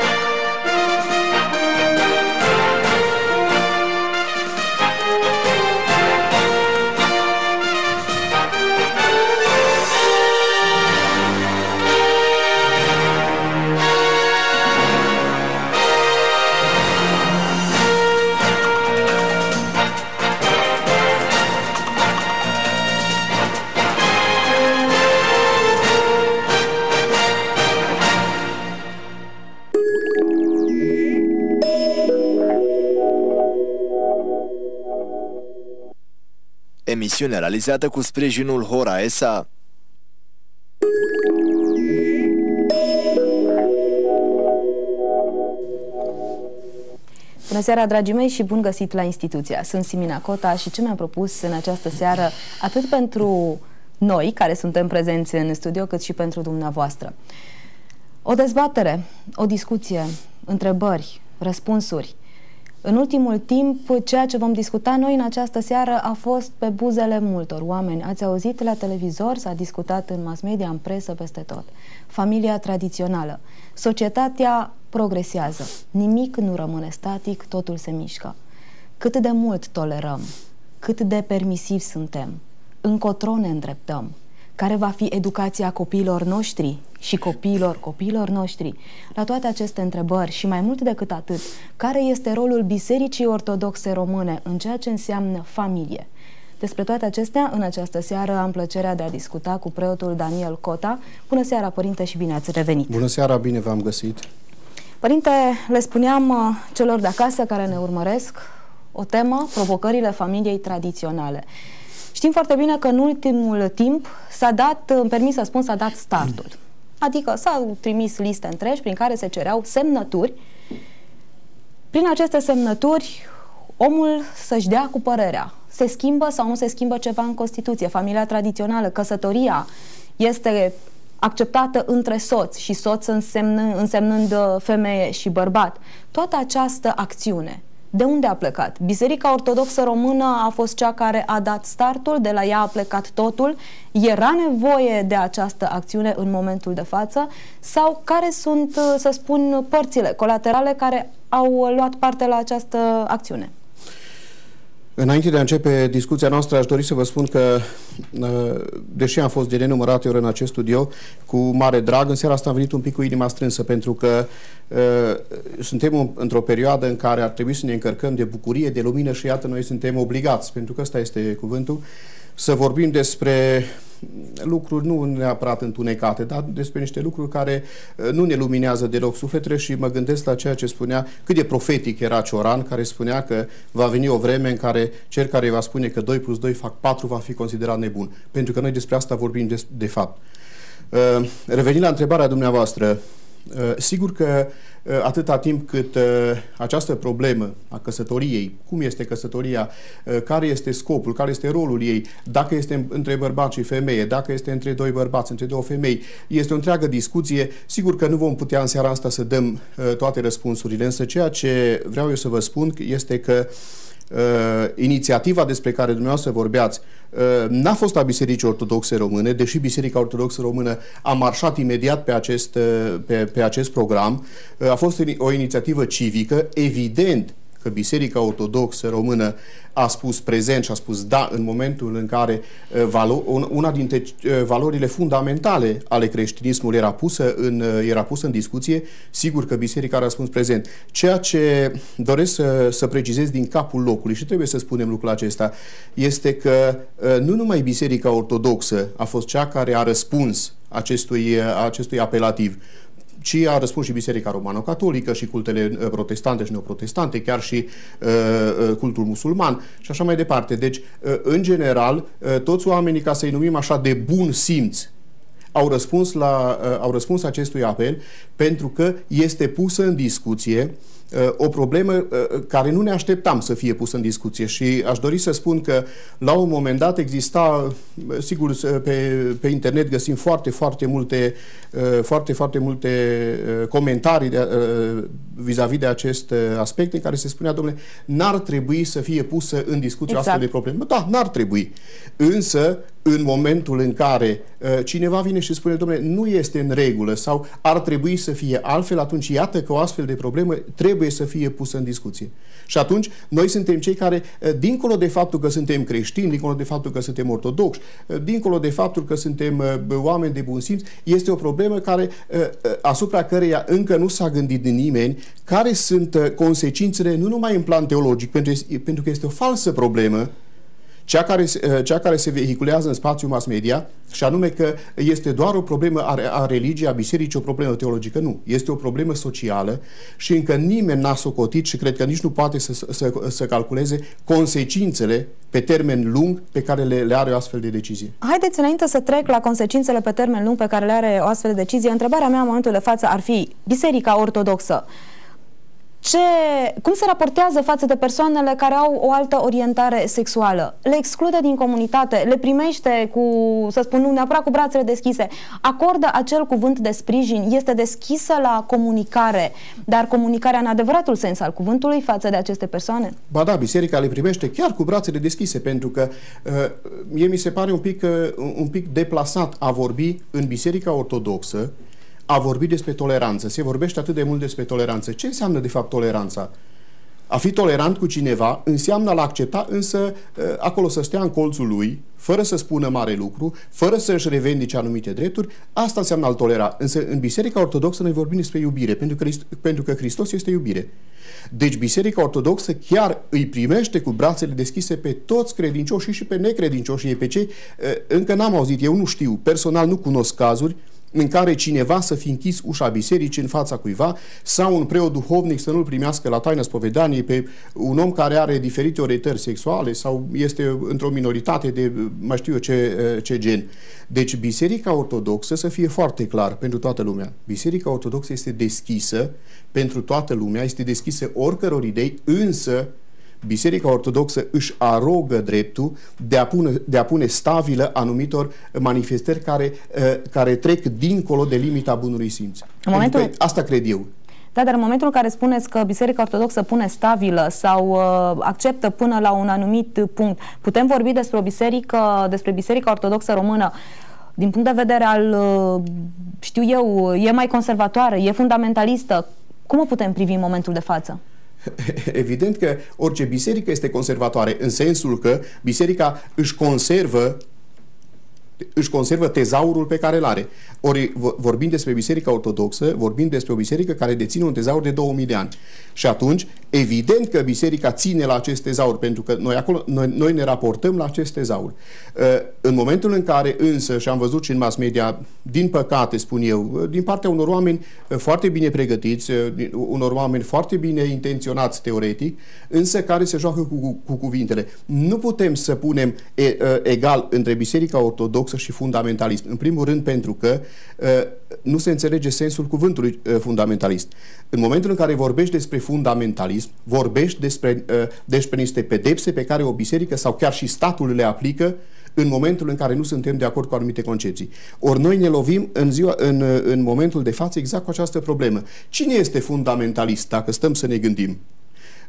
thank you emisiune realizată cu sprijinul Hora ESA. Bună seara, dragii mei, și bun găsit la instituția. Sunt Simina Cota și ce mi-am propus în această seară, atât pentru noi, care suntem prezenți în studio, cât și pentru dumneavoastră. O dezbatere, o discuție, întrebări, răspunsuri, în ultimul timp, ceea ce vom discuta noi în această seară a fost pe buzele multor oameni. Ați auzit la televizor, s-a discutat în mass media, în presă, peste tot. Familia tradițională. Societatea progresează. Nimic nu rămâne static, totul se mișcă. Cât de mult tolerăm, cât de permisivi suntem, încotro ne îndreptăm, care va fi educația copiilor noștri și copiilor copiilor noștri? La toate aceste întrebări și mai mult decât atât, care este rolul Bisericii Ortodoxe Române în ceea ce înseamnă familie? Despre toate acestea, în această seară am plăcerea de a discuta cu preotul Daniel Cota. Bună seara, părinte, și bine ați revenit! Bună seara, bine v-am găsit! Părinte, le spuneam uh, celor de acasă care ne urmăresc o temă, provocările familiei tradiționale. Știm foarte bine că în ultimul timp s-a dat, îmi permis să spun, s-a dat startul. Adică s-au trimis liste întregi prin care se cereau semnături. Prin aceste semnături, omul să-și dea cu părerea. Se schimbă sau nu se schimbă ceva în Constituție, familia tradițională, căsătoria este acceptată între soț și soț însemnând, însemnând uh, femeie și bărbat. Toată această acțiune de unde a plecat? Biserica Ortodoxă Română a fost cea care a dat startul, de la ea a plecat totul. Era nevoie de această acțiune în momentul de față? Sau care sunt, să spun, părțile colaterale care au luat parte la această acțiune? Înainte de a începe discuția noastră, aș dori să vă spun că, uh, deși am fost de nenumărate ori în acest studio, cu mare drag, în seara asta am venit un pic cu inima strânsă, pentru că uh, suntem într-o perioadă în care ar trebui să ne încărcăm de bucurie, de lumină și iată, noi suntem obligați, pentru că ăsta este cuvântul, uh, să vorbim despre lucruri nu neapărat întunecate, dar despre niște lucruri care uh, nu ne luminează deloc sufletele și mă gândesc la ceea ce spunea, cât de profetic era Cioran, care spunea că va veni o vreme în care cel care va spune că 2 plus 2 fac 4 va fi considerat nebun. Pentru că noi despre asta vorbim de, de fapt. Uh, revenind la întrebarea dumneavoastră, uh, sigur că Eh, atâta timp cât eh, această problemă a căsătoriei, cum este căsătoria, eh, care este scopul, care este rolul ei, dacă este între bărbați și femeie, dacă este între doi bărbați, între două femei, este o întreagă discuție. Sigur că nu vom putea în seara asta să dăm toate răspunsurile, însă ceea ce vreau eu să vă spun este că uh, uh, inițiativa despre care dumneavoastră vorbeați uh, n-a fost a Bisericii Ortodoxe Române, deși Biserica Ortodoxă Română a marșat imediat pe acest, uh, pe, pe acest program. Uh, a fost o inițiativă civică, evident, că Biserica Ortodoxă Română a spus prezent și a spus da în momentul în care uh, una dintre uh, valorile fundamentale ale creștinismului era pusă în, uh, era pusă în discuție, sigur că Biserica a răspuns prezent. Ceea ce doresc să, să precizez din capul locului și trebuie să spunem lucrul acesta, este că nu numai Biserica Ortodoxă a fost cea care a răspuns acestui, acestui apelativ, ci a răspuns și Biserica Romano-Catolică și cultele uh, protestante și neoprotestante, chiar și uh, uh, cultul musulman și așa mai departe. Deci, uh, în general, uh, toți oamenii, ca să-i numim așa de bun simț, au răspuns, la, uh, au răspuns acestui apel pentru că este pusă în discuție uh, o problemă uh, care nu ne așteptam să fie pusă în discuție și aș dori să spun că la un moment dat exista, uh, sigur, uh, pe, pe internet găsim foarte, foarte multe, foarte, foarte multe comentarii vis-a-vis de, -vis de acest aspect în care se spunea, domnule, n-ar trebui să fie pusă în discuție exact. astfel de probleme. Da, n-ar trebui. Însă, în momentul în care cineva vine și spune, domnule, nu este în regulă sau ar trebui să fie altfel, atunci iată că o astfel de problemă trebuie trebuie să fie pusă în discuție. Și atunci, noi suntem cei care, eh, dincolo de faptul că suntem creștini, dincolo de faptul că suntem ortodoxi, eh, dincolo de faptul că suntem eh, oameni de bun simț, este o problemă care, asupra căreia încă nu s-a gândit nimeni care sunt consecințele, nu numai în plan teologic, pentru că este o falsă problemă, cea care, eh, cea care se vehiculează în spațiul mass media, și anume că este doar o problemă a, a religiei, a bisericii, o problemă teologică. Nu. Este o problemă socială și încă nimeni n-a socotit și cred că nici nu poate să, să, să calculeze consecințele pe termen lung pe care le, le are o astfel de decizie. Haideți înainte să trec la consecințele pe termen lung pe care le are o astfel de decizie. Întrebarea mea în momentul de față ar fi Biserica Ortodoxă ce, cum se raportează față de persoanele care au o altă orientare sexuală? Le exclude din comunitate, le primește cu, să spun, nu neapărat cu brațele deschise, acordă acel cuvânt de sprijin, este deschisă la comunicare, dar comunicarea în adevăratul sens al cuvântului față de aceste persoane? Ba da, biserica le primește chiar cu brațele deschise, pentru că uh, mie mi se pare un pic, uh, un pic deplasat a vorbi în biserica ortodoxă uh, a vorbit despre toleranță. Se vorbește atât de mult despre toleranță. Ce înseamnă, de fapt, toleranța? A fi tolerant cu cineva înseamnă a-l accepta, însă ă, acolo să stea în colțul lui, fără să spună mare lucru, fără să își revendice anumite drepturi, asta înseamnă a-l tolera. Însă în Biserica Ortodoxă noi vorbim despre iubire, pentru că, pentru că Hristos este iubire. Deci Biserica Ortodoxă chiar îi primește cu brațele deschise pe toți credincioșii și pe necredincioșii, pe cei ă, încă n-am auzit, eu nu știu, personal nu cunosc cazuri, în care cineva să fi închis ușa bisericii în fața cuiva sau un preot duhovnic să nu-l primească la taină spovedanie pe un om care are diferite orientări sexuale sau este într-o minoritate de mai știu eu ce, ce gen. Deci Biserica Ortodoxă să fie foarte clar pentru toată lumea. Biserica Ortodoxă este deschisă pentru toată lumea, este deschisă oricăror idei, însă Biserica Ortodoxă își arogă dreptul de a pune, de a pune stavilă anumitor manifestări care, eh, care trec dincolo de limita bunului simț. În momentul... Adică asta cred eu. Da, dar în momentul în care spuneți că Biserica Ortodoxă pune stabilă sau uh, acceptă până la un anumit punct, putem vorbi despre o biserică, despre Biserica Ortodoxă Română din punct de vedere al, eh, știu eu, e mai conservatoare, e fundamentalistă. Cum o putem privi în momentul de față? Evident că orice biserică este conservatoare, în sensul că biserica își conservă își conservă tezaurul pe care îl are. Ori vorbim despre Biserica Ortodoxă, vorbim despre o biserică care deține un tezaur de 2000 de ani. Și atunci Evident că biserica ține la acest tezaur, pentru că noi, acolo, noi, noi ne raportăm la acest tezaur. Uh, în momentul în care însă, și am văzut și în mass media, din păcate, spun eu, uh, din partea unor oameni uh, foarte bine pregătiți, unor oameni foarte bine intenționați teoretic, însă care se joacă cu, cu cuvintele. Nu putem să punem e, egal între biserica ortodoxă și fundamentalism. În primul rând pentru că nu se înțelege sensul cuvântului fundamentalist. În momentul în care vorbești despre fundamentalism, vorbești despre, uh, despre niște pedepse pe care o biserică sau chiar și statul le aplică în momentul în care nu suntem de acord cu anumite concepții. Ori noi ne lovim în, ziua, în, uh, în momentul de față exact cu această problemă. Cine este fundamentalist, dacă stăm să ne gândim?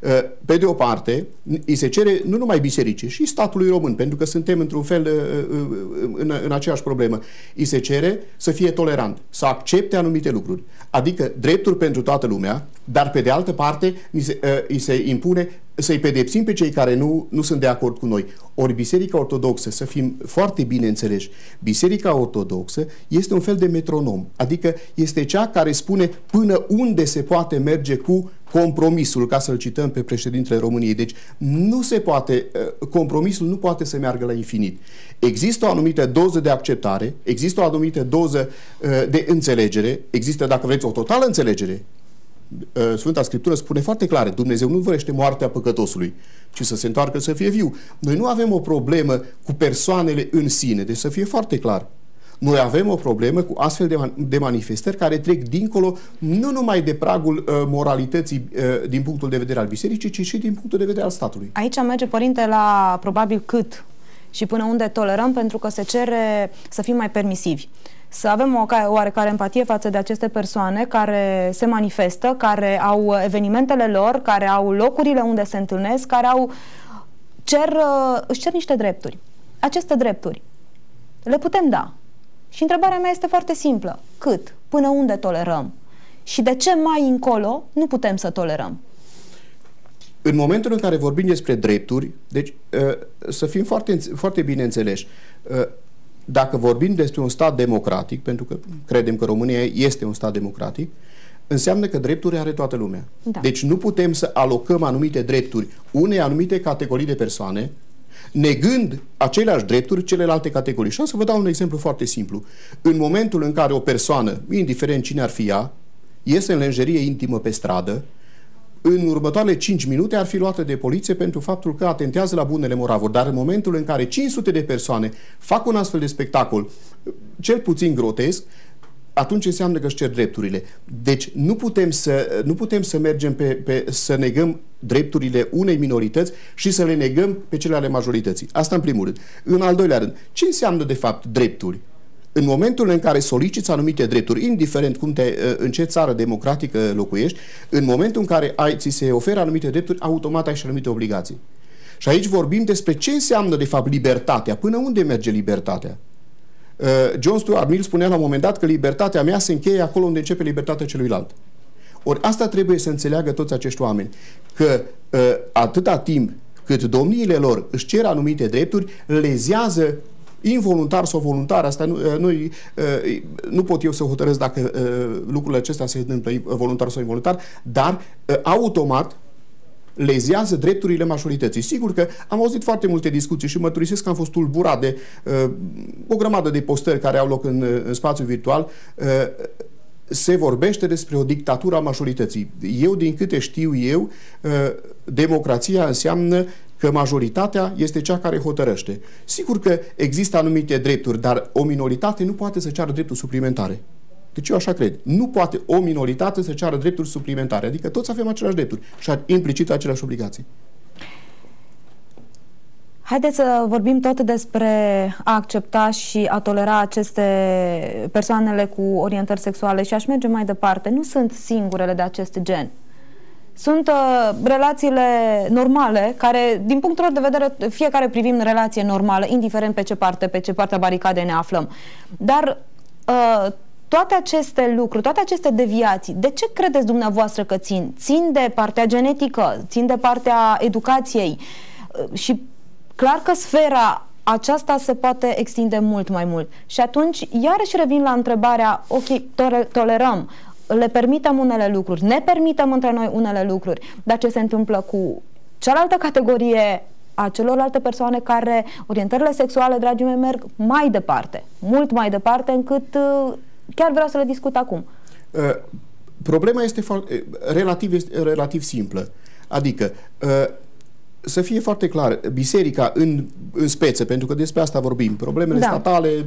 Ă, pe de o parte, îi se cere nu numai bisericii, și statului român, pentru că suntem într-un fel ă, ă, în, în aceeași problemă, îi se cere să fie tolerant, să accepte anumite lucruri, adică drepturi pentru toată lumea, dar pe de altă parte îi se, îi se impune să-i pedepsim pe cei care nu, nu sunt de acord cu noi. Ori Biserica Ortodoxă, să fim foarte bine înțeleși, Biserica Ortodoxă este un fel de metronom, adică este cea care spune până unde se poate merge cu compromisul, ca să-l cităm pe președintele României. Deci nu se poate, eh, compromisul nu poate să meargă la infinit. Există o anumită doză de acceptare, există o anumită doză eh, de înțelegere, există, dacă vreți, o totală înțelegere. Eh, Sfânta Scriptură spune foarte clar, Dumnezeu nu vrește moartea păcătosului, ci să se întoarcă să fie viu. Noi nu avem o problemă cu persoanele în sine, deci să fie foarte clar. Noi avem o problemă cu astfel de, man- de manifestări care trec dincolo nu numai de pragul uh, moralității uh, din punctul de vedere al bisericii, ci și din punctul de vedere al statului. Aici merge, părinte, la probabil cât și până unde tolerăm, pentru că se cere să fim mai permisivi să avem o oarecare empatie față de aceste persoane care se manifestă, care au evenimentele lor, care au locurile unde se întâlnesc, care au cer, uh, își cer niște drepturi. Aceste drepturi le putem da, și întrebarea mea este foarte simplă. Cât? Până unde tolerăm? Și de ce mai încolo nu putem să tolerăm? În momentul în care vorbim despre drepturi, deci ă, să fim foarte, foarte bine înțeleși, ă, dacă vorbim despre un stat democratic, pentru că credem că România este un stat democratic, înseamnă că drepturi are toată lumea. Da. Deci nu putem să alocăm anumite drepturi unei anumite categorii de persoane, negând aceleași drepturi celelalte categorii. Și am să vă dau un exemplu foarte simplu. În momentul în care o persoană, indiferent cine ar fi ea, iese în lenjerie intimă pe stradă, în următoarele 5 minute ar fi luată de poliție pentru faptul că atentează la bunele moravuri. Dar în momentul în care 500 de persoane fac un astfel de spectacol, cel puțin grotesc, atunci înseamnă că își cer drepturile. Deci nu putem să, nu putem să mergem pe, pe, să negăm drepturile unei minorități și să le negăm pe cele ale majorității. Asta în primul rând. În al doilea rând, ce înseamnă de fapt drepturi? În momentul în care soliciți anumite drepturi, indiferent cum te, uh, în ce țară democratică locuiești, în momentul în care ai, ți se oferă anumite drepturi, automat ai și anumite obligații. Și aici vorbim despre ce înseamnă, de fapt, libertatea. Până unde merge libertatea? Uh, John Stuart Mill spunea la un moment dat că libertatea mea se încheie acolo unde începe libertatea celuilalt. Ori asta trebuie să înțeleagă toți acești oameni, că uh, atâta timp cât domniile lor își cer anumite drepturi, lezează involuntar sau voluntar, asta nu, uh, nu, nu pot eu să hotărăsc dacă lucrurile acestea se întâmplă voluntar sau involuntar, dar automat lezează drepturile majorității. Sigur că am auzit foarte multe discuții și mărturisesc că am fost tulburat de uh, o grămadă de postări care au loc în, uh, în spațiu virtual. Uh, se vorbește despre o dictatură a majorității. Eu, din câte știu eu, uh, democrația înseamnă că majoritatea este cea care hotărăște. Sigur că există anumite drepturi, dar o minoritate nu poate să ceară drepturi suplimentare. Deci eu așa cred. Nu poate o minoritate să ceară drepturi suplimentare. Adică toți avem aceleași drepturi și implicit aceleași obligații. Haideți să vorbim tot despre a accepta și a tolera aceste persoanele cu orientări sexuale și aș merge mai departe. Nu sunt singurele de acest gen. Sunt uh, relațiile normale care, din punctul lor de vedere, fiecare privim relație normală, indiferent pe ce parte, pe ce parte a baricadei ne aflăm. Dar uh, toate aceste lucruri, toate aceste deviații, de ce credeți dumneavoastră că țin? Țin de partea genetică, țin de partea educației uh, și clar că sfera aceasta se poate extinde mult mai mult. Și atunci, iarăși revin la întrebarea, ok, tolerăm, le permitem unele lucruri, ne permitem între noi unele lucruri, dar ce se întâmplă cu cealaltă categorie a celorlalte persoane care orientările sexuale, dragii mei, merg mai departe, mult mai departe încât uh, chiar vreau să le discut acum. Uh, problema este eh, relativ, este eh, relativ simplă. Adică, uh, să fie foarte clar, biserica în, în speță, pentru că despre asta vorbim, problemele da. statale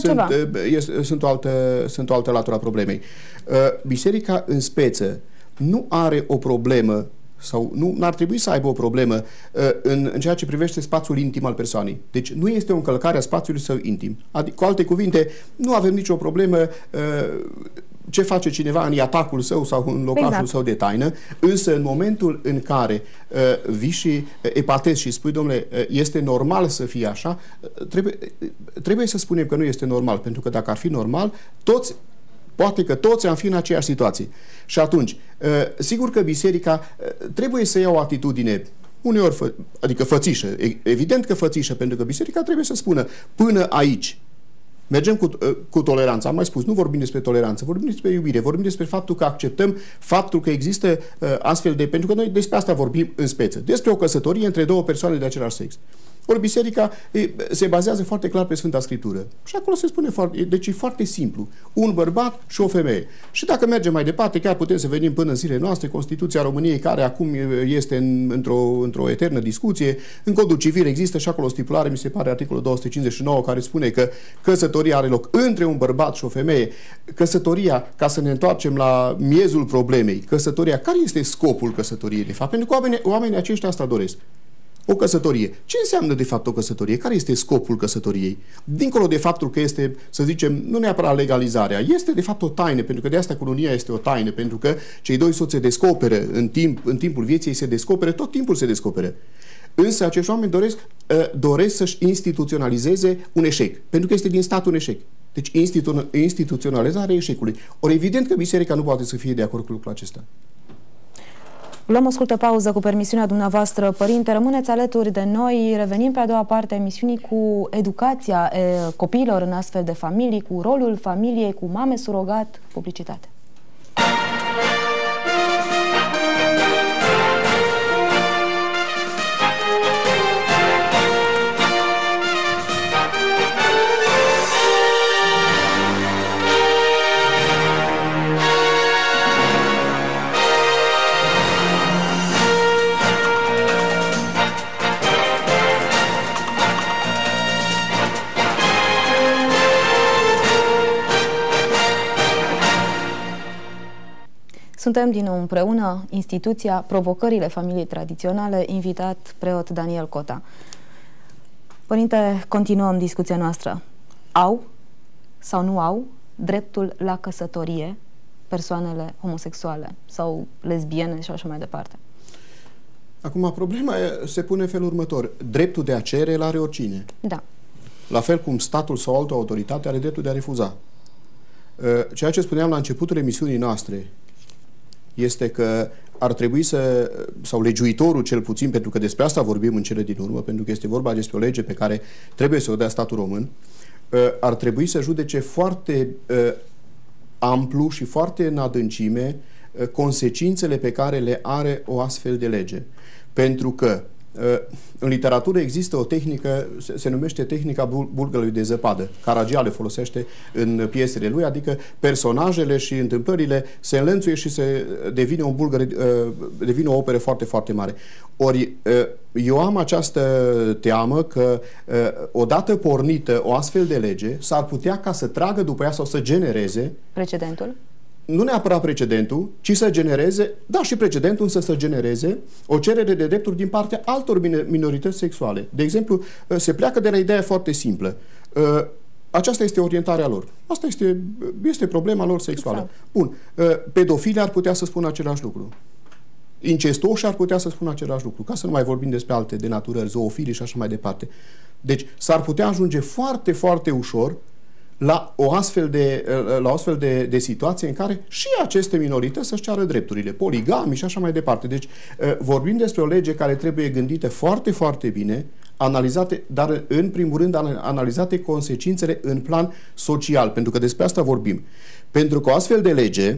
sunt, eh, e, sunt, o altă, sunt o altă latura problemei. Uh, biserica în speță nu are o problemă sau nu ar trebui să aibă o problemă uh, în, în ceea ce privește spațiul intim al persoanei. Deci nu este o încălcare a spațiului său intim. Adică, cu alte cuvinte, nu avem nicio problemă uh, ce face cineva în iatacul său sau în locașul exact. său de taină, însă în momentul în care uh, vii și uh, epatezi și spui, domnule, este normal să fie așa, trebuie, trebuie să spunem că nu este normal, pentru că dacă ar fi normal, toți Poate că toți am fi în aceeași situație. Și atunci, uh, sigur că biserica uh, trebuie să ia o atitudine uneori, fă, adică fățișă, evident că fățișă, pentru că biserica trebuie să spună până aici. Mergem cu, uh, cu toleranța, am mai spus, nu vorbim despre toleranță, vorbim despre iubire, vorbim despre faptul că acceptăm faptul că există astfel de... Pentru că noi despre asta vorbim în speță, despre o căsătorie între două persoane de același sex. Ori biserica se bazează foarte clar pe Sfânta Scriptură. Și acolo se spune foarte, deci e foarte simplu. Un bărbat și o femeie. Și dacă mergem mai departe, chiar putem să venim până în zilele noastre, Constituția României, care acum este în, într-o, într-o eternă discuție, în codul civil există și acolo stipulare, mi se pare articolul 259, care spune că căsătoria are loc între un bărbat și o femeie. Căsătoria, ca să ne întoarcem la miezul problemei, căsătoria, care este scopul căsătoriei, de fapt? Pentru că oamenii, oamenii aceștia asta doresc o căsătorie. Ce înseamnă de fapt o căsătorie? Care este scopul căsătoriei? Dincolo de faptul că este, să zicem, nu neapărat legalizarea, este de fapt o taină, pentru că de asta colonia este o taină, pentru că cei doi soți se descoperă în, timp, în timpul vieții, se descoperă, tot timpul se descoperă. Însă acești oameni doresc, ă, doresc să-și instituționalizeze un eșec, pentru că este din stat un eșec. Deci instituționalizarea eșecului. Ori evident că biserica nu poate să fie de acord cu lucrul acesta. Luăm o scurtă pauză cu permisiunea dumneavoastră, părinte. Rămâneți alături de noi. Revenim pe a doua parte a emisiunii cu educația e, copiilor în astfel de familii, cu rolul familiei, cu mame surogat, publicitate. Suntem din nou împreună, instituția Provocările Familiei Tradiționale, invitat preot Daniel Cota. Părinte, continuăm discuția noastră. Au sau nu au dreptul la căsătorie persoanele homosexuale sau lesbiene și așa mai departe? Acum, problema se pune în felul următor. Dreptul de a cere îl are oricine. Da. La fel cum statul sau altă autoritate are dreptul de a refuza. Ă, ceea ce spuneam la începutul emisiunii noastre, este că ar trebui să, sau legiuitorul cel puțin, pentru că despre asta vorbim în cele din urmă, pentru că este vorba despre o lege pe care trebuie să o dea statul român, ă, ar trebui să judece foarte ă, amplu și foarte în adâncime ă, consecințele pe care le are o astfel de lege. Pentru că în literatură există o tehnică, se numește tehnica bulgălui de zăpadă. Caragia le folosește în piesele lui, adică personajele și întâmplările se înlănțuie și se eh, devine, un bulgăre, eh, devine o opere foarte, foarte mare. Ori eh, eu am această teamă că odată pornită o astfel de lege, s-ar putea ca să tragă după ea sau să genereze precedentul nu neapărat precedentul, ci să genereze, da, și precedentul, însă să genereze o cerere de drepturi din partea altor minorități sexuale. De exemplu, uh, se pleacă de la ideea foarte simplă. Uh, aceasta este orientarea lor. Asta este, uh, este problema lor sexuală. Exact. Bun. Pedofili ar putea să spună același lucru. Incestoși ar putea să spună același lucru, ca să nu mai vorbim despre alte de natură, zoofili și așa mai departe. Deci, s-ar putea ajunge foarte, foarte ușor la o astfel de, eh, la o astfel de, de situație în care și aceste minorități să-și ceară drepturile, poligami și așa mai departe. Deci eh, vorbim despre o lege care trebuie gândită foarte, foarte bine, analizate, dar în primul rând analizate consecințele în plan social, pentru că despre asta vorbim. Pentru că o astfel de lege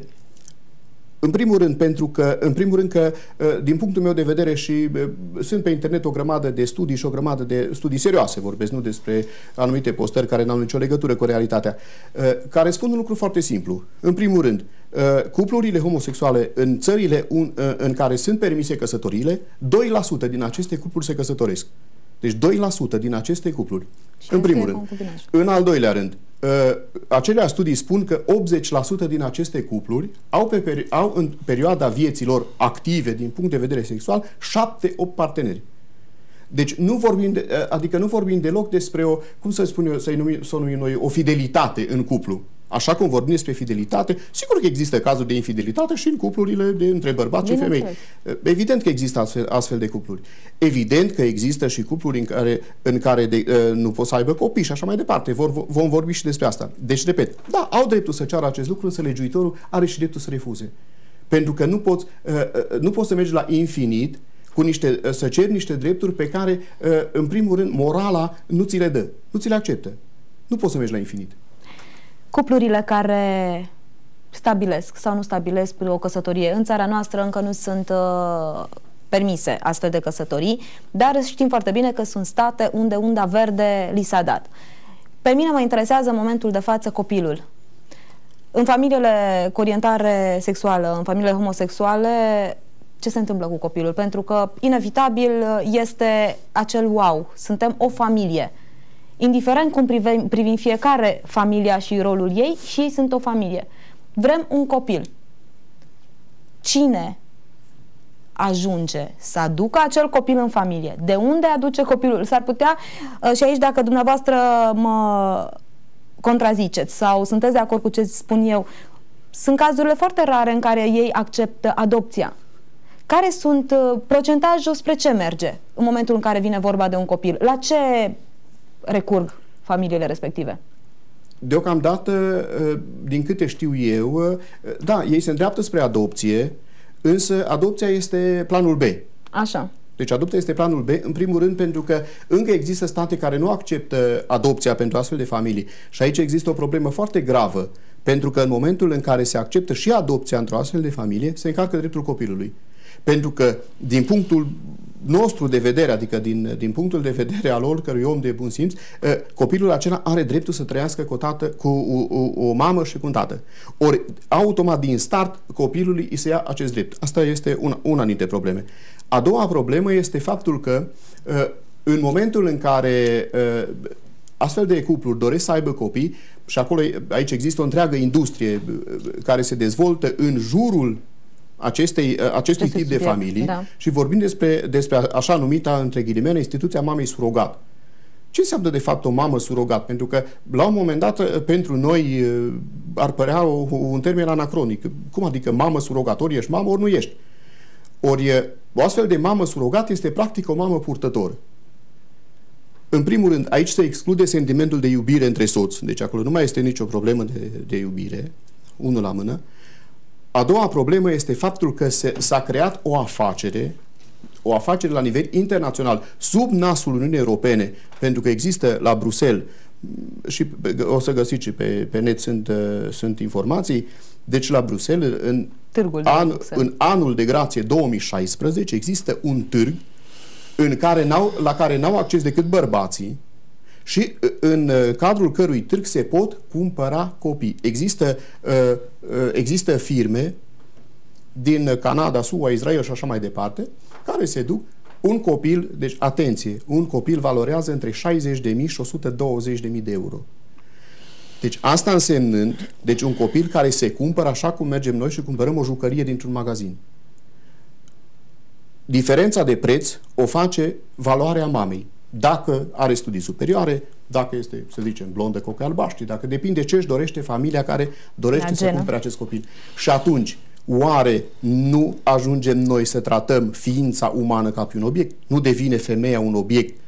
în primul rând, pentru că, în primul rând că, uh, din punctul meu de vedere și uh, sunt pe internet o grămadă de studii și o grămadă de studii serioase, vorbesc nu despre anumite postări care n-au nicio legătură cu realitatea, uh, care spun un lucru foarte simplu. În primul rând, cuplurile homosexuale în țările în care sunt permise căsătorile, 2% din aceste cupluri se căsătoresc. Deci 2% din aceste cupluri. Și în primul rând. În al doilea rând, uh, acelea studii spun că 80% din aceste cupluri au, pe au în perioada vieților active din punct de vedere sexual 7-8 parteneri. Deci nu vorbim, de, ă, adică nu vorbim deloc despre o, cum să spun eu, să-i numim, să numim noi, o fidelitate în cuplu. Așa cum vorbim despre fidelitate, sigur că există cazuri de infidelitate și în cuplurile de între bărbați și femei. Evident că există astfel, astfel de cupluri. Evident că există și cupluri în care, în care de, uh, nu pot să aibă copii și așa mai departe. Vor, vom vorbi și despre asta. Deci, repet, da, au dreptul să ceară acest lucru, însă legiuitorul are și dreptul să refuze. Pentru că nu poți, uh, nu poți să mergi la infinit cu niște, uh, să ceri niște drepturi pe care, uh, în primul rând, morala nu ți le dă, nu ți le acceptă. Nu poți să mergi la infinit. Cuplurile care stabilesc sau nu stabilesc o căsătorie în țara noastră încă nu sunt uh, permise astfel de căsătorii, dar știm foarte bine că sunt state unde unda verde li s-a dat. Pe mine mă interesează în momentul de față copilul. În familiile cu orientare sexuală, în familiile homosexuale, ce se întâmplă cu copilul? Pentru că inevitabil este acel wow, suntem o familie indiferent cum privim, privim fiecare familia și rolul ei, și ei sunt o familie. Vrem un copil. Cine ajunge să aducă acel copil în familie? De unde aduce copilul? S-ar putea, uh, și aici dacă dumneavoastră mă contraziceți sau sunteți de acord cu ce spun eu, sunt cazurile foarte rare în care ei acceptă adopția. Care sunt uh, procentajul spre ce merge în momentul în care vine vorba de un copil? La ce recurg familiile respective? Deocamdată, ă, din câte știu eu, ă, da, ei se îndreaptă spre adopție, însă adopția este planul B. Așa. Deci adopția este planul B, în primul rând pentru că încă există state care nu acceptă adopția pentru astfel de familii. Și aici există o problemă foarte gravă, pentru că în momentul în care se acceptă și adopția într-o astfel de familie, se încarcă dreptul copilului. Pentru că, din punctul nostru de vedere, adică din, din punctul de vedere al oricărui om de bun simț, ă, copilul acela are dreptul să trăiască cu o, tată, cu o, o, o mamă și cu un tată. Ori, automat, din start, copilului îi se ia acest drept. Asta este una, una dintre probleme. A doua problemă este faptul că ă, în momentul în care ă, astfel de cupluri doresc să aibă copii, și acolo aici există o întreagă industrie care se dezvoltă în jurul acestei, uh, acestui tip de familii da. și vorbim despre, despre așa numita, între ghilimele, instituția mamei surogat. Ce înseamnă de fapt o mamă surogat? Pentru că la un moment dat uh, pentru noi uh, ar părea o, un termen anacronic. Cum adică mamă surogat? Ori ești mamă, ori nu ești. Ori o astfel de mamă surogat este practic o mamă purtător. În primul rând, aici se exclude sentimentul de iubire între soți. Deci acolo nu mai este nicio problemă de, de iubire, unul la mână. Uh, a doua problemă este faptul că s-a creat o afacere, o afacere la nivel internațional, sub nasul Uniunii Europene, pentru că există la Bruxelles, mm, și o să găsiți și pe, pe net sunt, uh, sunt informații, deci la Bruxelles, în, Târgul an, Bruxelles. în anul de grație 2016, există un târg în care la care n-au acces decât bărbații, și uh, în uh, cadrul cărui târg se pot cumpăra copii. Există, uh, există firme din Canada, SUA, Israel și așa mai departe, care se duc un copil, deci atenție, un copil valorează între 60.000 și 120.000 de euro. Deci asta însemnând, deci un copil care se cumpără așa cum mergem noi și cumpărăm o jucărie dintr-un magazin. Diferența de preț o face valoarea mamei dacă are studii superioare, dacă este, să zicem, blondă cu albaștri, dacă depinde ce își dorește familia care dorește să cumpere acest copil. Și atunci, oare nu ajungem noi să tratăm ființa umană ca pe un obiect? Nu devine femeia un obiect?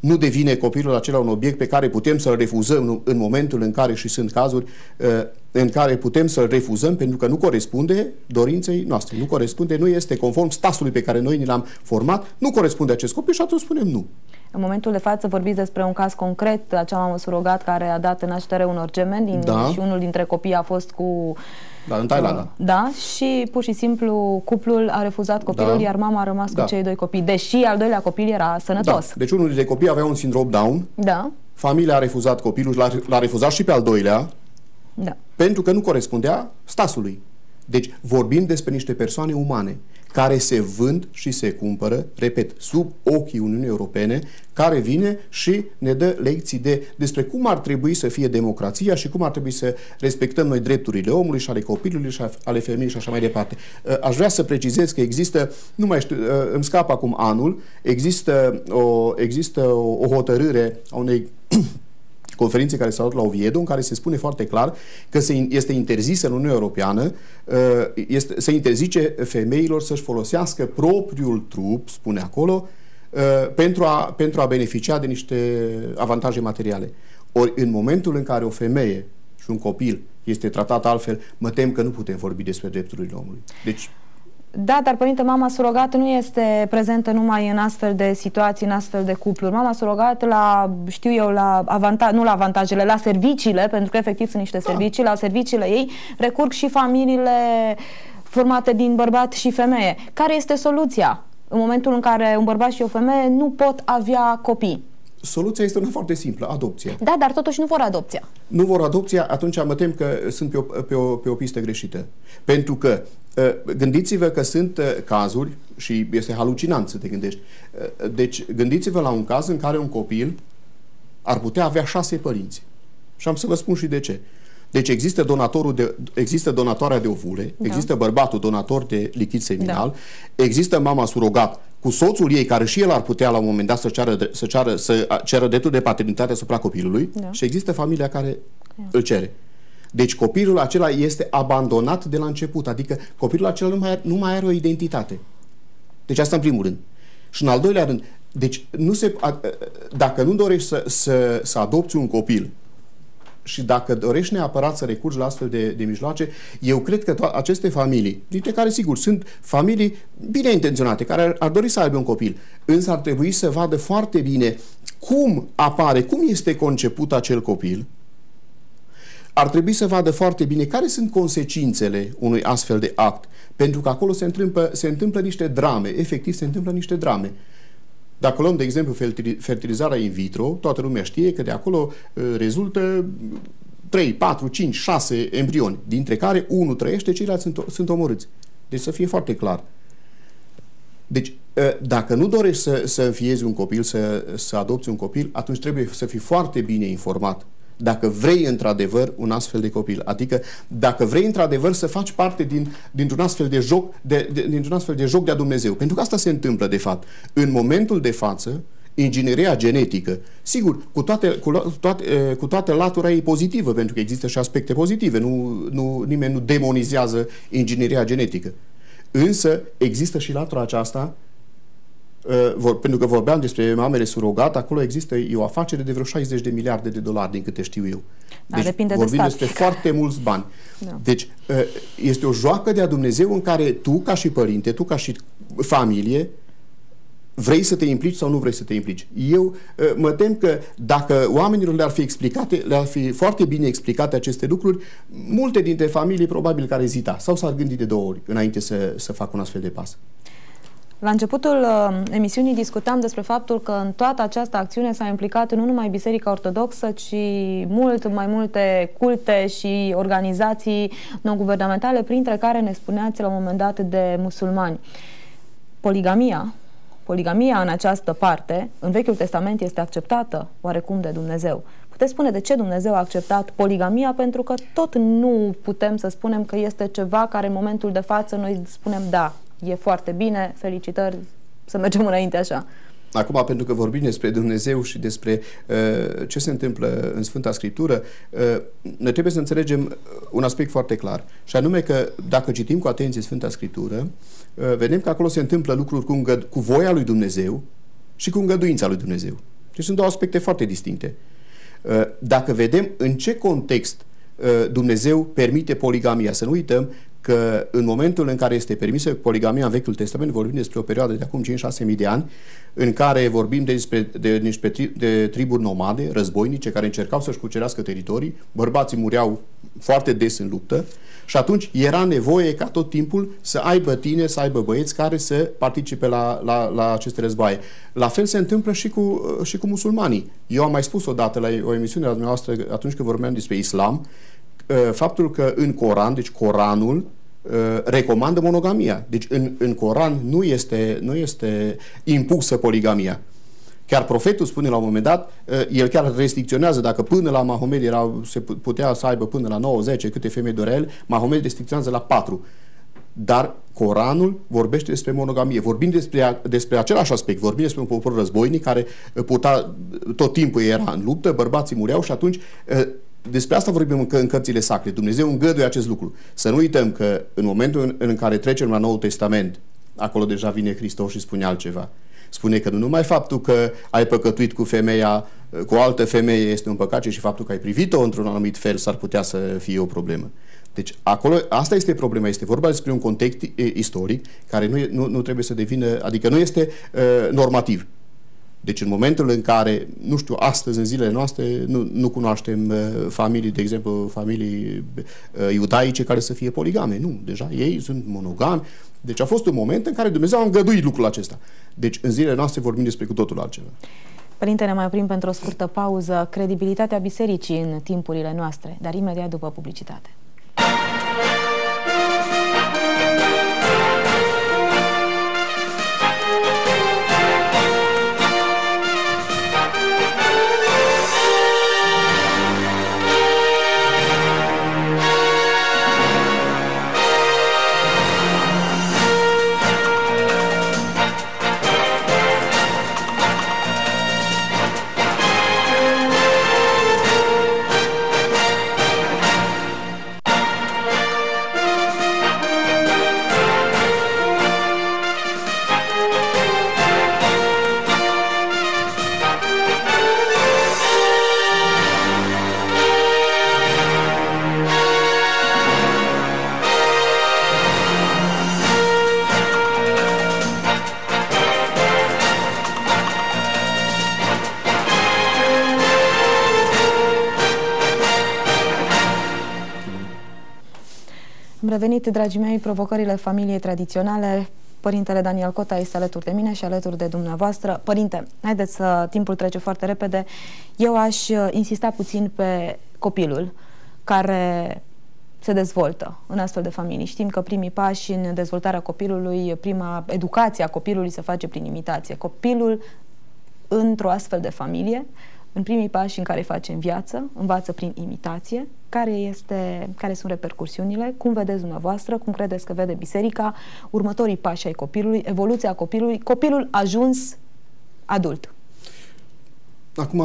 Nu devine copilul acela un obiect pe care putem să-l refuzăm în momentul în care și sunt cazuri uh, în care putem să-l refuzăm pentru că nu corespunde dorinței noastre, nu corespunde, nu este conform stasului pe care noi ni l-am format, nu corespunde acest copil și atunci spunem nu. În momentul de față vorbiți despre un caz concret, acea mamă surogat care a dat naștere unor gemeni din, da. și unul dintre copii a fost cu... Da, în Thailanda. Uh, da, și pur și simplu cuplul a refuzat copilul, da. iar mama a rămas da. cu cei doi copii, deși al doilea copil era sănătos. Da. Deci unul dintre copii avea un sindrom Down. Da. Familia a refuzat copilul, l-a refuzat și pe al doilea, da. Pentru că nu corespundea stasului. Deci vorbim despre niște persoane umane care se vând și se cumpără, repet, sub ochii Uniunii Europene, care vine și ne dă lecții de, despre cum ar trebui să fie democrația și cum ar trebui să respectăm noi drepturile omului și ale copilului și ale femeii și așa mai departe. Uh, aș vrea să precizez că există, nu mai știu, uh, îmi scap acum anul, există o, există o hotărâre a unei conferințe care s-a dat la Oviedo, în care se spune foarte clar că se, este interzisă în Uniunea Europeană, uh, este, se interzice femeilor să-și folosească propriul trup, spune acolo, uh, pentru a, pentru a beneficia de niște avantaje materiale. Ori în momentul în care o femeie și un copil este tratat altfel, mă tem că nu putem vorbi despre drepturile omului. Deci da, dar părinte, mama surogată nu este prezentă numai în astfel de situații, în astfel de cupluri. Mama surogată la, știu eu, la avantaj, nu la avantajele, la serviciile, pentru că efectiv sunt niște da. servicii, la serviciile ei recurg și familiile formate din bărbat și femeie. Care este soluția în momentul în care un bărbat și o femeie nu pot avea copii? Soluția este una foarte simplă, adopția. Da, dar totuși nu vor adopția. Nu vor adopția, atunci mă tem că sunt pe o, pe o, pe o pistă greșită. Pentru că Ă, gândiți-vă că sunt ă, cazuri și este halucinant să te gândești. Ă, deci, gândiți-vă la un caz în care un copil ar putea avea șase părinți. Și am să vă spun și de ce. Deci există, donatorul de, există donatoarea de ovule, da. există bărbatul donator de lichid seminal, da. există mama surogat cu soțul ei, care și el ar putea la un moment dat să ceară, să ceară, să ceară dreptul de paternitate asupra copilului da. și există familia care da. îl cere. Deci copilul acela este abandonat de la început, adică copilul acela nu mai, are, nu mai are o identitate. Deci asta în primul rând. Și în al doilea rând, deci nu se, dacă nu dorești să, să, să adopți un copil și dacă dorești neapărat să recurgi la astfel de, de mijloace, eu cred că aceste familii, dintre care sigur sunt familii bine intenționate, care ar, ar dori să aibă un copil, însă ar trebui să vadă foarte bine cum apare, cum este conceput acel copil, ar trebui să vadă foarte bine care sunt consecințele unui astfel de act, pentru că acolo se întâmplă, se întâmplă niște drame, efectiv se întâmplă niște drame. Dacă luăm, de exemplu, fertilizarea in vitro, toată lumea știe că de acolo uh, rezultă 3, 4, 5, 6 embrioni, dintre care unul trăiește, ceilalți sunt, sunt omorâți. Deci să fie foarte clar. Deci, uh, dacă nu dorești să, să înfiezi un copil, să, să adopți un copil, atunci trebuie să fii foarte bine informat dacă vrei într-adevăr un astfel de copil. Adică dacă vrei într-adevăr să faci parte din, dintr-un astfel de joc de, de, dintr-un astfel de joc de-a Dumnezeu. Pentru că asta se întâmplă de fapt. În momentul de față, ingineria genetică, sigur, cu toate, cu, toate, cu toate latura ei pozitivă, pentru că există și aspecte pozitive, nu, nu, nimeni nu demonizează ingineria genetică. Însă există și latura aceasta Uh, vor, pentru că vorbeam despre mamele surogat, acolo există e o afacere de vreo 60 de miliarde de dolari, din câte știu eu. Da, deci depinde vorbim de stat. despre foarte mulți bani. Da. Deci uh, este o joacă de-a Dumnezeu în care tu, ca și părinte, tu, ca și familie, vrei să te implici sau nu vrei să te implici. Eu uh, mă tem că dacă oamenilor le-ar fi explicate, le-ar fi foarte bine explicate aceste lucruri, multe dintre familii probabil care ezita sau s-ar gândi de două ori înainte să, să facă un astfel de pas. La începutul uh, emisiunii discutam despre faptul că în toată această acțiune s-a implicat nu numai Biserica Ortodoxă, ci mult mai multe culte și organizații non-guvernamentale, printre care ne spuneați la un moment dat de musulmani. Poligamia, poligamia în această parte, în Vechiul Testament, este acceptată oarecum de Dumnezeu. Puteți spune de ce Dumnezeu a acceptat poligamia? Pentru că tot nu putem să spunem că este ceva care în momentul de față noi spunem da, e foarte bine, felicitări, să mergem înainte așa. Acum, pentru că vorbim despre Dumnezeu și despre uh, ce se întâmplă în Sfânta Scriptură, uh, ne trebuie să înțelegem uh, un aspect foarte clar. Și anume că dacă citim cu atenție Sfânta Scriptură, uh, vedem că acolo se întâmplă lucruri cu, cu voia lui Dumnezeu și cu îngăduința lui Dumnezeu. Deci sunt două aspecte foarte distincte. Uh, dacă vedem în ce context uh, Dumnezeu permite poligamia. Să nu uităm că în momentul în care este permisă poligamia în Vechiul Testament, vorbim despre o perioadă de acum 5-6 de ani, în care vorbim de, de, de, de, de triburi nomade, războinice, care încercau să-și cucerească teritorii, bărbații mureau foarte des în luptă și atunci era nevoie ca tot timpul să aibă tine, să aibă băieți care să participe la, la, la aceste războaie. La fel se întâmplă și cu, și cu musulmanii. Eu am mai spus odată la o emisiune la dumneavoastră atunci când vorbeam despre islam, faptul că în Coran, deci Coranul, Uh, recomandă monogamia. Deci în, în Coran nu este, nu este impusă poligamia. Chiar profetul spune la un moment dat, uh, el chiar restricționează, dacă până la Mahomed era, se putea să aibă până la 90 câte femei dorea el, Mahomed restricționează la 4. Dar Coranul vorbește despre monogamie. Vorbim despre, despre același aspect. Vorbim despre un popor războinic care purta, tot timpul era în luptă, bărbații mureau și atunci uh, despre asta vorbim în, în cărțile sacre. Dumnezeu îngăduie acest lucru. Să nu uităm că în momentul în, care trecem la Noul Testament, acolo deja vine Hristos și spune altceva. Spune că nu numai faptul că ai păcătuit cu femeia, cu o altă femeie este un păcat, ci și faptul că ai privit-o într-un anumit fel s-ar putea să fie o problemă. Deci acolo, asta este problema, este vorba despre un context istoric care nu, nu, nu trebuie să devină, adică nu este uh, normativ. Deci în momentul în care, nu știu, astăzi în zilele noastre nu, nu cunoaștem uh, familii, de exemplu, familii uh, iudaice care să fie poligame. Nu, deja ei sunt monogami. Deci a fost un moment în care Dumnezeu a îngăduit lucrul acesta. Deci în zilele noastre vorbim despre cu totul altceva. Părinte, ne mai oprim pentru o scurtă pauză. Credibilitatea bisericii în timpurile noastre, dar imediat după publicitate. revenit, dragii mei, provocările familiei tradiționale. Părintele Daniel Cota este alături de mine și alături de dumneavoastră. Părinte, haideți să timpul trece foarte repede. Eu aș uh, insista puțin pe copilul care se dezvoltă în astfel de familii. Știm că primii pași în dezvoltarea copilului, prima educație a copilului se face prin imitație. Copilul într-o astfel de familie în primii pași în care facem viață, învață prin imitație, care, este, care sunt repercursiunile, cum vedeți dumneavoastră, cum credeți că vede biserica, următorii pași ai copilului, evoluția copilului, copilul ajuns adult. Acum,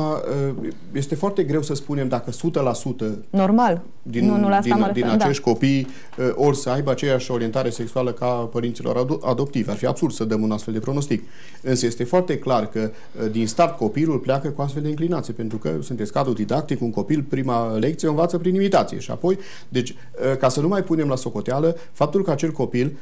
eh, este foarte greu să spunem dacă 100% Normal din, nu, nu din, din, din da. acești da. copii eh, ori să aibă aceeași orientare sexuală ca părinților adoptivi. Ar fi absurd să dăm un astfel de pronostic. Însă este foarte clar că eh, din start copilul pleacă cu astfel de inclinație, pentru că sunteți cadru didactic, un copil prima lecție învață prin imitație și apoi, deci, eh, ca să nu mai punem la socoteală, faptul că acel copil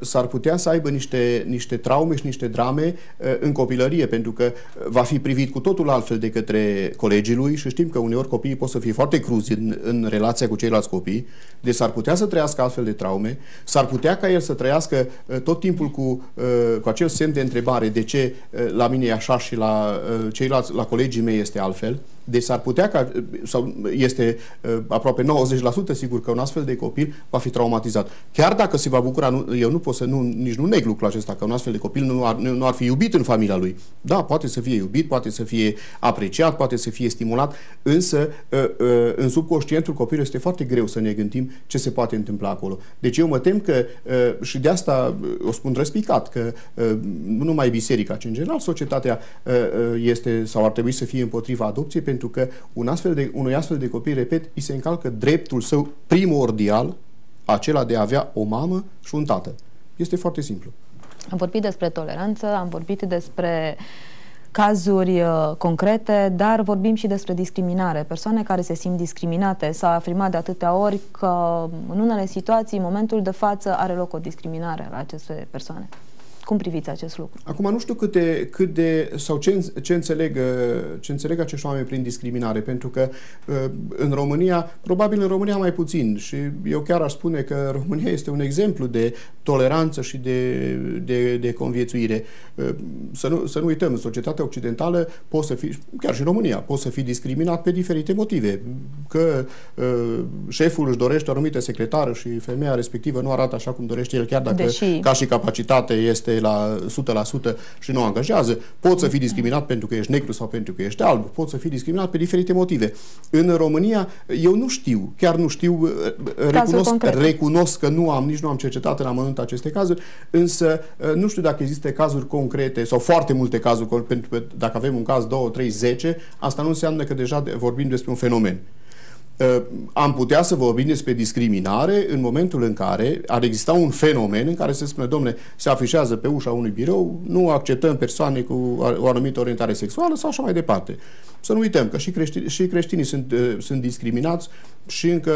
s-ar putea să aibă niște, niște traume și niște drame în copilărie, pentru că va fi privit cu totul altfel de către colegii lui și știm că uneori copiii pot să fie foarte cruzi în, în relația relația cu ceilalți copii, deci s-ar putea să trăiască altfel de traume, s-ar putea ca el să trăiască uh, tot timpul cu, uh, cu acel semn de întrebare de ce uh, la mine e așa și la ceilalți, la colegii mei este altfel. Deci s-ar putea ca, sau este uh, aproape 90% sigur că un astfel de copil va fi traumatizat. Chiar dacă se va bucura, nu, eu nu pot să, nu, nici nu neg lucrul acesta, că un astfel de copil nu ar, nu ar fi iubit în familia lui. Da, poate să fie iubit, poate să fie apreciat, poate să fie stimulat, însă uh, uh, în subconștientul copilului este foarte greu să ne gândim ce se poate întâmpla acolo. Deci eu mă tem că, și de asta o spun răspicat, că nu numai biserica, ci în general societatea este sau ar trebui să fie împotriva adopției, pentru că un astfel de, unui astfel de copil, repet, îi se încalcă dreptul său primordial, acela de a avea o mamă și un tată. Este foarte simplu. Am vorbit despre toleranță, am vorbit despre cazuri uh, concrete, dar vorbim și despre discriminare. Persoane care se simt discriminate. S-a afirmat de atâtea ori că în unele situații, în momentul de față, are loc o discriminare la aceste persoane. Cum priviți acest lucru? Acum nu știu cât de, cât de sau ce, ce, înțeleg, uh, ce înțeleg acești oameni prin discriminare, pentru că uh, în România, probabil în România mai puțin și eu chiar aș spune că România este un exemplu de toleranță și de, de, de conviețuire. Uh, să nu, să nu uităm, în societatea occidentală poți să fii, chiar și în România, poți să fii discriminat pe diferite motive. Că șeful își dorește o anumită secretară și femeia respectivă nu arată așa cum dorește el, chiar dacă Deși... ca și capacitate este de la 100% și nu angajează. Poți să fii discriminat pentru că ești negru sau pentru că ești alb. Poți să fii discriminat pe diferite motive. În România, eu nu știu, chiar nu știu, uh, recunosc, recunosc că nu am, nici nu am cercetat în amănunt aceste cazuri, însă uh, nu știu dacă există cazuri concrete sau foarte multe cazuri, pentru că dacă avem un caz, 2, 3, 10, asta nu înseamnă că deja vorbim despre un fenomen. Ă, am putea să vorbim despre discriminare în momentul în care ar exista un fenomen în care se spune, domne, se afișează pe ușa unui birou, nu acceptăm persoane cu o anumită orientare sexuală sau așa mai departe. Să nu uităm că și creștinii, și creștinii sunt, uh, sunt discriminați și încă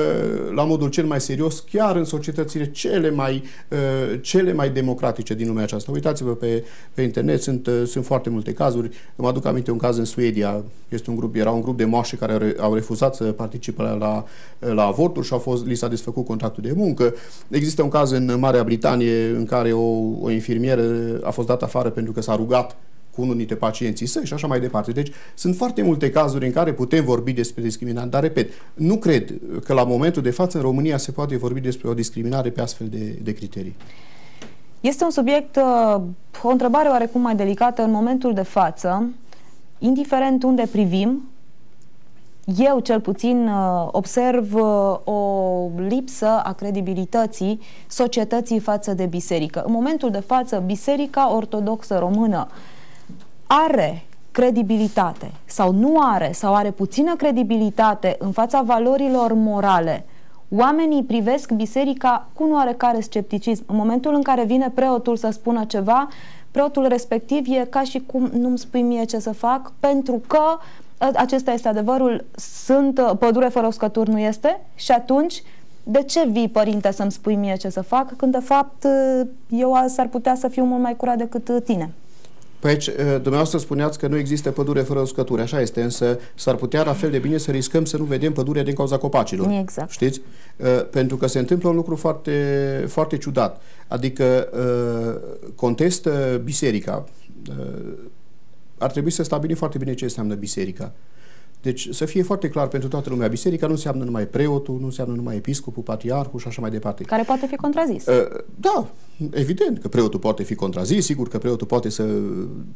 la modul cel mai serios, chiar în societățile cele mai, uh, cele mai democratice din lumea aceasta. Uitați-vă pe, pe internet, sunt, uh, sunt foarte multe cazuri. Îmi aduc aminte un caz în Suedia, este un grup, era un grup de moașe care au refuzat să participe la, la avorturi și au fost, li s-a desfăcut contractul de muncă. Există un caz în Marea Britanie în care o, o infirmieră a fost dată afară pentru că s-a rugat cu unul dintre pacienții săi și așa mai departe. Deci sunt foarte multe cazuri în care putem vorbi despre discriminare, dar repet, nu cred că la momentul de față în România se poate vorbi despre o discriminare pe astfel de, de criterii. Este un subiect, uh, o întrebare oarecum mai delicată în momentul de față. Indiferent unde privim, eu cel puțin uh, observ uh, o lipsă a credibilității societății față de biserică. În momentul de față, Biserica Ortodoxă Română are credibilitate sau nu are sau are puțină credibilitate în fața valorilor morale, oamenii privesc biserica cu nu oarecare scepticism. În momentul în care vine preotul să spună ceva, preotul respectiv e ca și cum nu-mi spui mie ce să fac, pentru că acesta este adevărul, sunt uh, pădure fără uscături nu este și atunci de ce vii, părinte, să-mi spui mie ce să fac, când de fapt uh, eu s-ar putea să fiu mult mai curat decât uh, tine? Păi aici, ă, dumneavoastră spuneați că nu există pădure fără uscături, așa este, însă s-ar putea la fel de bine să riscăm să nu vedem pădurea din cauza copacilor. Exact. Știți? Ă, pentru că se întâmplă un lucru foarte, foarte ciudat. Adică ă, contestă biserica. Ar trebui să stabilim foarte bine ce înseamnă biserica. Deci să fie foarte clar pentru toată lumea, biserica nu înseamnă numai preotul, nu înseamnă numai episcopul, patriarhul și așa mai departe. Care poate fi contrazis. Uh, da, evident că preotul poate fi contrazis, sigur că preotul poate să...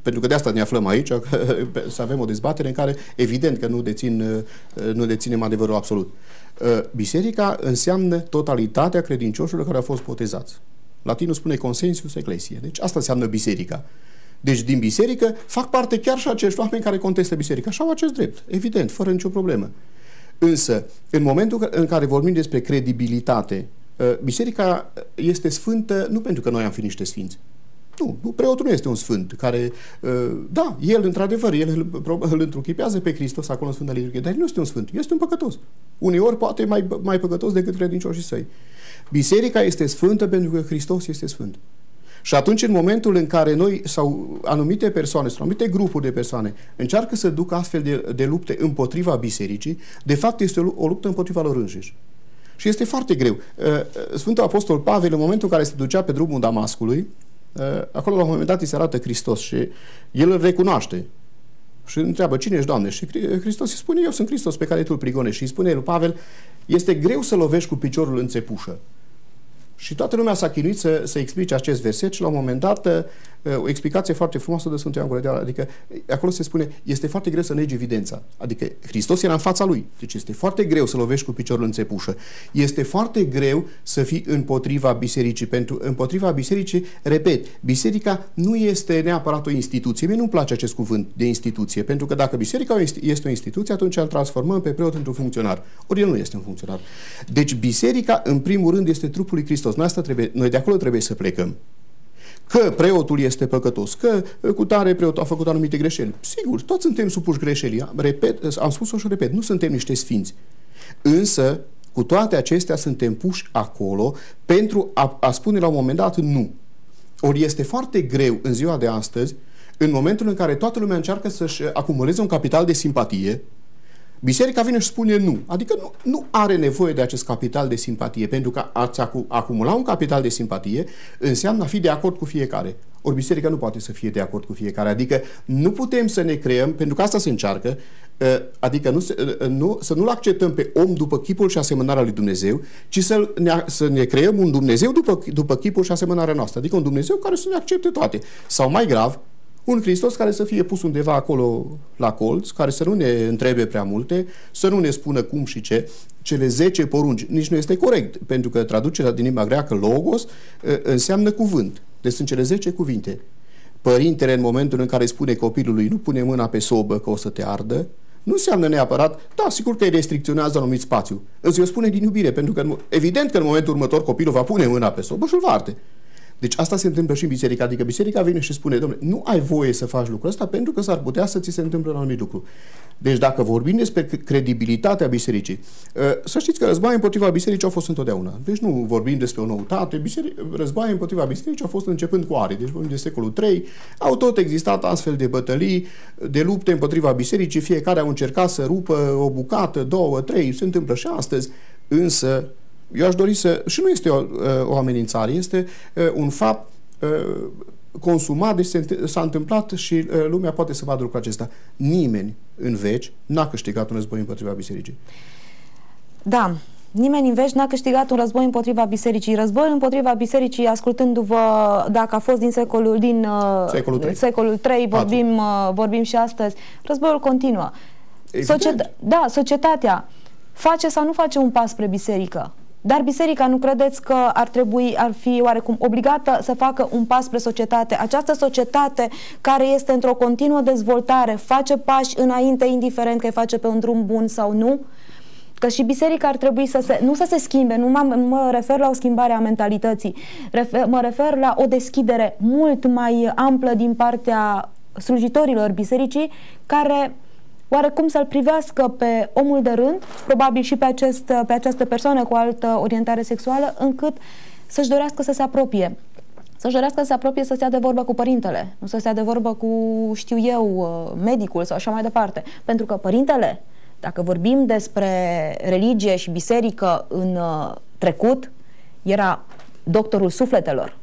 Pentru că de asta ne aflăm aici, să avem o dezbatere în care evident că nu, dețin, uh, nu deținem adevărul absolut. Uh, biserica înseamnă totalitatea credincioșilor care au fost botezați. Latinul spune consensus ecclesiae, Deci asta înseamnă biserica. Deci din biserică fac parte chiar și acești oameni care contestă biserica Așa au acest drept, evident, fără nicio problemă. Însă, în momentul în care vorbim despre credibilitate, ă, biserica este sfântă nu pentru că noi am fi niște sfinți, nu, nu, preotul nu este un sfânt care, ă, da, el într-adevăr, el îl, îl întruchipează pe Hristos acolo în Sfânta Liturghie, dar el nu este un sfânt, este un păcătos. Uneori poate mai, mai păcătos decât credincioșii săi. Biserica este sfântă pentru că Hristos este sfânt. Și atunci, în momentul în care noi sau anumite persoane sau anumite grupuri de persoane încearcă să ducă astfel de, de lupte împotriva bisericii, de fapt este o, o luptă împotriva lor înșiși. Și este foarte greu. Uh, uh, Sfântul Apostol Pavel, în momentul în care se ducea pe drumul Damascului, uh, acolo la un moment dat îi se arată Hristos și el îl recunoaște. Și întreabă, cine ești, Doamne? Și Hristos îi spune, eu sunt Hristos pe care tu îl prigonești. Și îi spune el: Pavel, este greu să lovești cu piciorul în țepușă. Și toată lumea s-a chinuit să, să explice acest verset și la un moment dat o explicație foarte frumoasă de Sfântul Ioan Gură de adică acolo se spune, este foarte greu să negi evidența, adică Hristos era în fața lui, deci este foarte greu să lovești cu piciorul în țepușă, este foarte greu să fii împotriva bisericii, pentru împotriva bisericii, repet, biserica nu este neapărat o instituție, mie nu-mi place acest cuvânt de instituție, pentru că dacă biserica este o instituție, atunci îl transformăm pe preot într-un funcționar, ori el nu este un funcționar. Deci biserica, în primul rând, este trupul lui Hristos, noi, asta trebuie, noi de acolo trebuie să plecăm că preotul este păcătos, că cu tare preotul a făcut anumite greșeli. Sigur, toți suntem supuși greșelii. Repet, am spus-o și repet, nu suntem niște sfinți. Însă, cu toate acestea, suntem puși acolo pentru a, a spune la un moment dat nu. Ori este foarte greu în ziua de astăzi, în momentul în care toată lumea încearcă să-și acumuleze un capital de simpatie, Biserica vine și spune nu. Adică nu, nu are nevoie de acest capital de simpatie, pentru că ați acumula un capital de simpatie înseamnă a fi de acord cu fiecare. Ori biserica nu poate să fie de acord cu fiecare. Adică nu putem să ne creăm, pentru că asta se încearcă, ă, adică nu, ă, nu, să nu-l acceptăm pe om după chipul și asemănarea lui Dumnezeu, ci să ne, să ne creăm un Dumnezeu după, după chipul și asemănarea noastră. Adică un Dumnezeu care să ne accepte toate. Sau mai grav, un Hristos care să fie pus undeva acolo la colț, care să nu ne întrebe prea multe, să nu ne spună cum și ce, cele 10 porunci. Nici nu este corect, pentru că traducerea din limba greacă, logos, eh, înseamnă cuvânt. Deci sunt cele 10 cuvinte. Părintele, în momentul în care spune copilului, nu pune mâna pe sobă că o să te ardă, nu înseamnă neapărat, da, sigur că îi restricționează anumit spațiu. Îți o spune din iubire, pentru că, evident că în momentul următor copilul va pune mâna pe sobă și îl va arde. Deci asta se întâmplă și în biserică. Adică biserica vine și spune, domnule, nu ai voie să faci lucrul ăsta pentru că s-ar putea să ți se întâmple un anumit lucru. Deci dacă vorbim despre credibilitatea bisericii, ă, să știți că războaie împotriva bisericii au fost întotdeauna. Deci nu vorbim despre o noutate. războaie împotriva bisericii au fost începând cu are. Deci vorbim de secolul 3. Au tot existat astfel de bătălii, de lupte împotriva bisericii. Fiecare au încercat să rupă o bucată, două, trei. Se întâmplă și astăzi. Însă eu aș dori să... Și nu este o, uh, o amenințare, este uh, un fapt uh, consumat, deci s-a întâmplat și lumea poate să vadă lucrul acesta. Nimeni în veci n-a câștigat un război împotriva bisericii. Da, Nimeni în veci n-a câștigat un război împotriva bisericii. Războiul împotriva bisericii, ascultându-vă, dacă a fost din secolul, din, secolul 3, secolul 3 vorbim, vorbim și astăzi, războiul continuă. Societ da, societatea face sau nu face un pas spre biserică? Dar biserica nu credeți că ar trebui, ar fi oarecum obligată să facă un pas spre societate? Această societate care este într-o continuă dezvoltare, face pași înainte, indiferent că îi face pe un drum bun sau nu? Că și biserica ar trebui să se, nu să se schimbe, nu mă refer la o schimbare a mentalității, refer, mă refer la o deschidere mult mai amplă din partea slujitorilor bisericii care oarecum să-l privească pe omul de rând, probabil și pe, acest, pe această persoană cu altă orientare sexuală, încât să-și dorească să se apropie. Să-și dorească să se apropie, să stea de vorbă cu părintele, nu să stea de vorbă cu, știu eu, uh, medicul sau așa mai departe. Pentru că părintele, dacă vorbim despre religie și biserică în uh, trecut, era doctorul sufletelor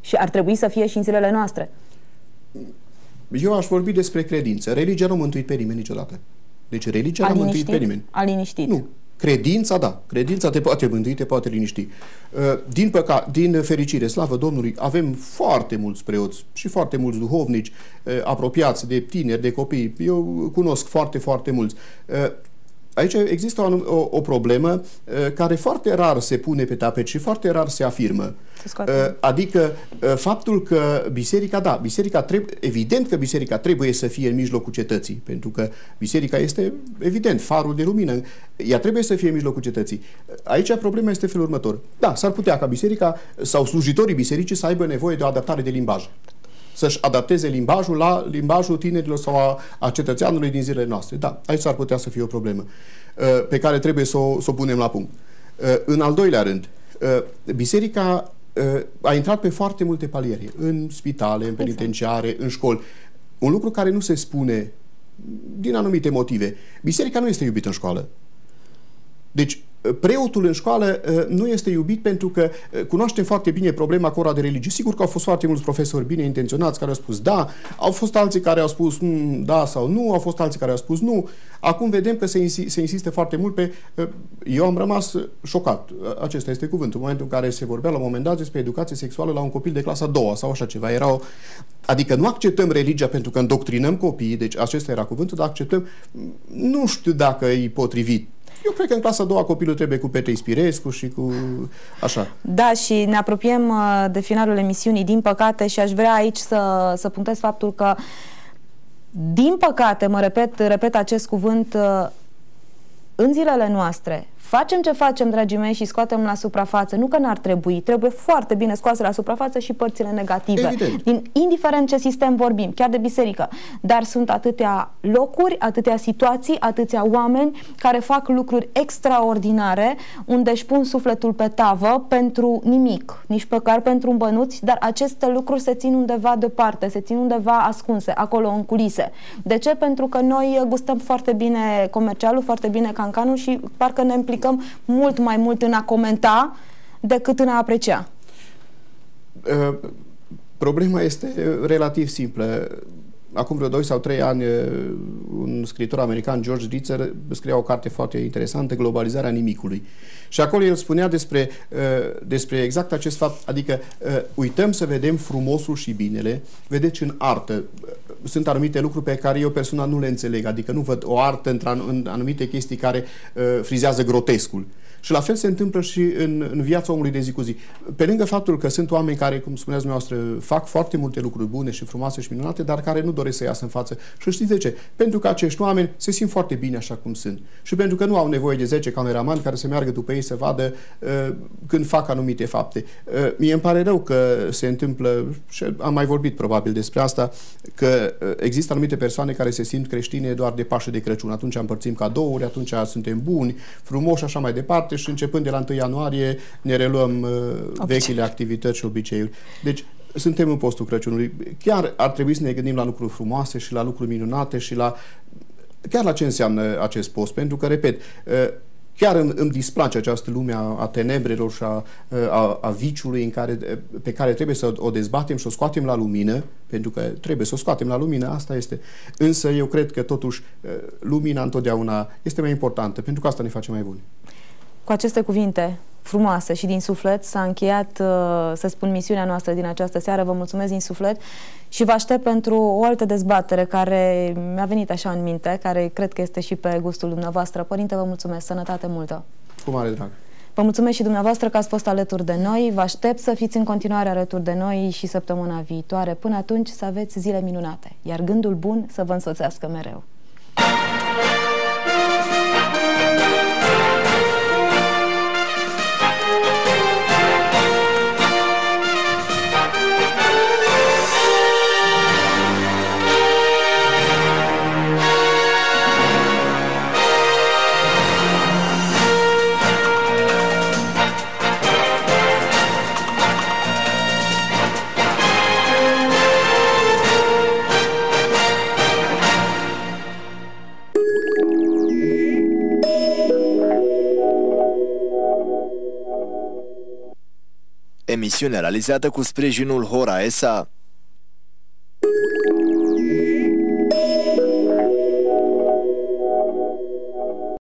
și ar trebui să fie și în zilele noastre. Eu aș vorbi despre credință. Religia nu mântuit pe nimeni niciodată. Deci religia nu mântuit pe nimeni. A liniștit. Nu. Credința, da. Credința te poate mântui, te poate liniști. Uh, din păca, din fericire, slavă Domnului, avem foarte mulți preoți și foarte mulți duhovnici uh, apropiați de tineri, de copii. Eu cunosc foarte, foarte mulți. Uh, Aici există o, o, o problemă uh, care foarte rar se pune pe tapet și foarte rar se afirmă. Se uh, adică uh, faptul că biserica, da, biserica trebuie, evident că biserica trebuie să fie în mijlocul cetății, pentru că biserica este, evident, farul de lumină. Ea trebuie să fie în mijlocul cetății. Aici problema este felul următor. Da, s-ar putea ca biserica sau slujitorii bisericii să aibă nevoie de o adaptare de limbaj să-și adapteze limbajul la limbajul tinerilor sau a, a cetățeanului din zilele noastre. Da, aici ar putea să fie o problemă uh, pe care trebuie să o, să o punem la punct. Uh, în al doilea rând, uh, biserica a intrat pe foarte multe paliere, în spitale, în penitenciare, în școli. Un lucru care nu se spune din anumite motive. Biserica nu este iubită în școală. Deci, preotul în școală uh, nu este iubit pentru că uh, cunoaștem foarte bine problema cu ora de religie. Sigur că au fost foarte mulți profesori bine intenționați care au spus da, au fost alții care au spus mm, da sau nu, au fost alții care au spus nu. Acum vedem că se, insi- se insiste foarte mult pe... Uh, eu am rămas șocat, acesta este cuvântul, în momentul în care se vorbea la un moment dat despre educație sexuală la un copil de clasa a doua sau așa ceva. Era o... Adică nu acceptăm religia pentru că îndoctrinăm copiii, deci acesta era cuvântul, dar acceptăm... Mm, nu știu dacă e potrivit eu cred că în clasa a doua copilul trebuie cu Petre Ispirescu și cu... așa. Da, și ne apropiem uh, de finalul emisiunii, din păcate, și aș vrea aici să, să punctez faptul că din păcate, mă repet, repet acest cuvânt, uh, în zilele noastre, Facem ce facem, dragii mei, și scoatem la suprafață. Nu că n-ar trebui, trebuie foarte bine scoase la suprafață și părțile negative. Din, indiferent ce sistem vorbim, chiar de biserică. Dar sunt atâtea locuri, atâtea situații, atâția oameni care fac lucruri extraordinare, unde își pun sufletul pe tavă pentru nimic, nici păcar pentru un bănuț, dar aceste lucruri se țin undeva departe, se țin undeva ascunse, acolo în culise. De ce? Pentru că noi gustăm foarte bine comercialul, foarte bine cancanul și parcă ne implicăm implicăm mult mai mult în a comenta decât în a aprecia. Uh, problema este relativ simplă acum vreo 2 sau 3 ani, un scriitor american, George Ritzer, scria o carte foarte interesantă, Globalizarea nimicului. Și acolo el spunea despre, despre exact acest fapt, adică uităm să vedem frumosul și binele, vedeți în artă, sunt anumite lucruri pe care eu personal nu le înțeleg, adică nu văd o artă în anumite chestii care frizează grotescul. Și la fel se întâmplă și în, în viața omului de zi cu zi. Pe lângă faptul că sunt oameni care, cum spuneați dumneavoastră, fac foarte multe lucruri bune și frumoase și minunate, dar care nu doresc să iasă în față. Și știți de ce? Pentru că acești oameni se simt foarte bine așa cum sunt. Și pentru că nu au nevoie de 10 cameramani care să meargă după ei să vadă uh, când fac anumite fapte. Uh, mie îmi pare rău că se întâmplă, și am mai vorbit probabil despre asta, că uh, există anumite persoane care se simt creștine doar de pașă de Crăciun. Atunci împărțim cadouri, atunci suntem buni, frumoși, așa mai departe parte și începând de la 1 ianuarie ne reluăm uh, Obicei. vechile activități și obiceiuri. Deci suntem în postul Crăciunului. Chiar ar trebui să ne gândim la lucruri frumoase și la lucruri minunate și la chiar la ce înseamnă acest post, pentru că, repet, uh, chiar îmi, îmi displace această lume a, a tenebrelor și a, uh, a, a viciului în care, uh, pe care trebuie să o dezbatem și o scoatem la lumină, pentru că trebuie să o scoatem la lumină, asta este. Însă eu cred că totuși uh, lumina întotdeauna este mai importantă, pentru că asta ne face mai buni. Cu aceste cuvinte frumoase și din suflet s-a încheiat, uh, să spun, misiunea noastră din această seară. Vă mulțumesc din suflet și vă aștept pentru o altă dezbatere care mi-a venit așa în minte, care cred că este și pe gustul dumneavoastră. Părinte, vă mulțumesc. Sănătate multă! Cu mare drag! Vă mulțumesc și dumneavoastră că ați fost alături de noi. Vă aștept să fiți în continuare alături de noi și săptămâna viitoare. Până atunci să aveți zile minunate, iar gândul bun să vă însoțească mereu. Emisiune realizată cu sprijinul Hora ESA.